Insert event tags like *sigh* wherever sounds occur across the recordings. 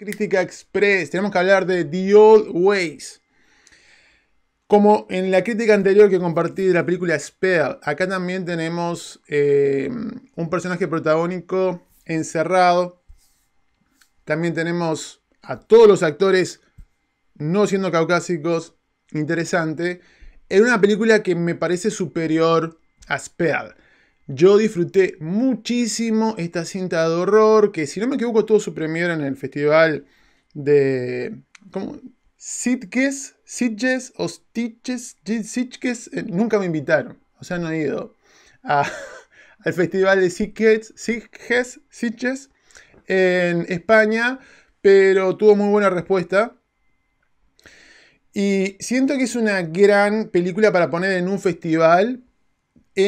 Crítica Express. Tenemos que hablar de The Old Ways. Como en la crítica anterior que compartí de la película Spell, acá también tenemos eh, un personaje protagónico encerrado. También tenemos a todos los actores no siendo caucásicos. Interesante. En una película que me parece superior a Spell. Yo disfruté muchísimo esta cinta de horror que, si no me equivoco, tuvo su premiere en el festival de... ¿Cómo? Sitges, Sitges o Sitges, eh, nunca me invitaron, o sea, no he ido *laughs* al festival de Sitges, Sitges, Sitges en España, pero tuvo muy buena respuesta. Y siento que es una gran película para poner en un festival,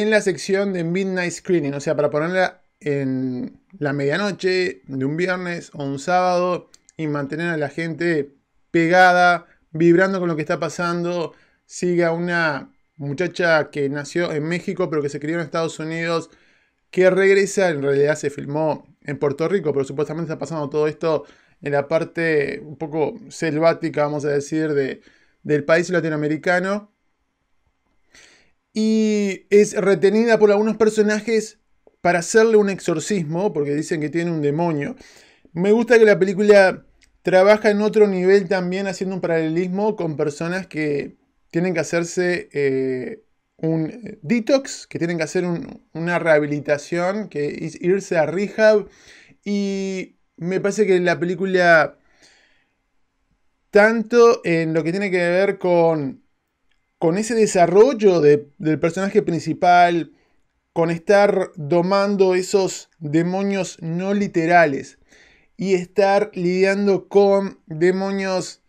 en la sección de Midnight Screening, o sea, para ponerla en la medianoche de un viernes o un sábado y mantener a la gente pegada, vibrando con lo que está pasando. Sigue a una muchacha que nació en México pero que se crió en Estados Unidos, que regresa, en realidad se filmó en Puerto Rico, pero supuestamente está pasando todo esto en la parte un poco selvática, vamos a decir, de, del país latinoamericano y es retenida por algunos personajes para hacerle un exorcismo, porque dicen que tiene un demonio. Me gusta que la película trabaja en otro nivel también, haciendo un paralelismo con personas que tienen que hacerse eh, un detox, que tienen que hacer una rehabilitación, que es irse a rehab. Y me parece que la película, tanto en lo que tiene que ver con con ese desarrollo del personaje principal, con estar domando esos demonios no literales y estar lidiando con demonios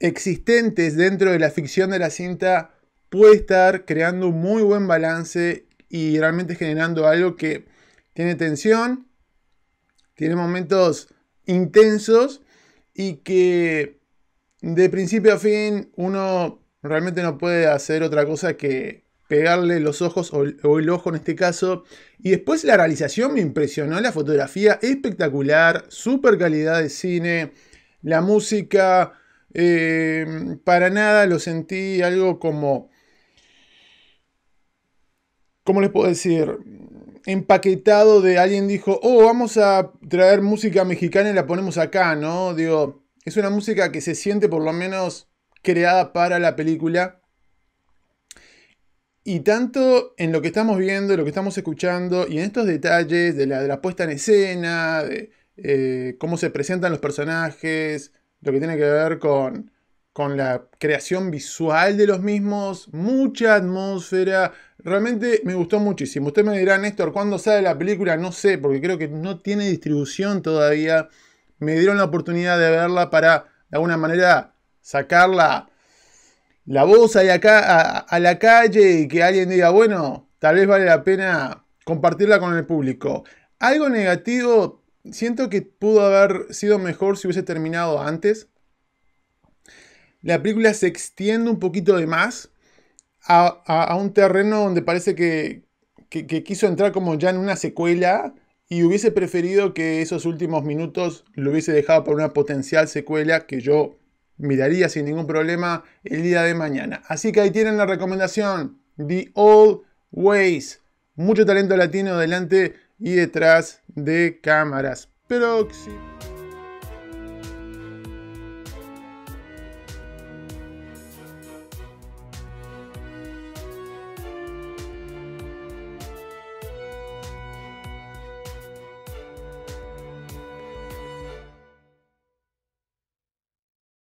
existentes dentro de la ficción de la cinta, puede estar creando un muy buen balance y realmente generando algo que tiene tensión, tiene momentos intensos y que de principio a fin uno realmente no puede hacer otra cosa que pegarle los ojos o, el ojo en este caso. Y después la realización me impresionó, la fotografía espectacular, super calidad de cine, la música, eh, para nada lo sentí algo como... ¿Cómo les puedo decir? Empaquetado de alguien dijo, oh, vamos a traer música mexicana y la ponemos acá, ¿no? Digo, es una música que se siente por lo menos creada para la película. Y tanto en lo que estamos viendo, lo que estamos escuchando, y en estos detalles de la, de la puesta en escena, de eh, cómo se presentan los personajes, lo que tiene que ver con, con la creación visual de los mismos, mucha atmósfera. Realmente me gustó muchísimo. Usted me dirá, Néstor, ¿cuándo sale la película? No sé, porque creo que no tiene distribución todavía. Me dieron la oportunidad de verla para, de alguna manera, sacar la, voz ahí acá, a, la calle y que alguien diga, bueno, tal vez vale la pena compartirla con el público. Algo negativo, siento que pudo haber sido mejor si hubiese terminado antes. La película se extiende un poquito de más a, un terreno donde parece que, que quiso entrar como ya en una secuela y hubiese preferido que esos últimos minutos lo hubiese dejado para una potencial secuela que yo miraría sin ningún problema el día de mañana. Así que ahí tienen la recomendación, The Old Ways. Mucho talento latino delante y detrás de cámaras. próximo.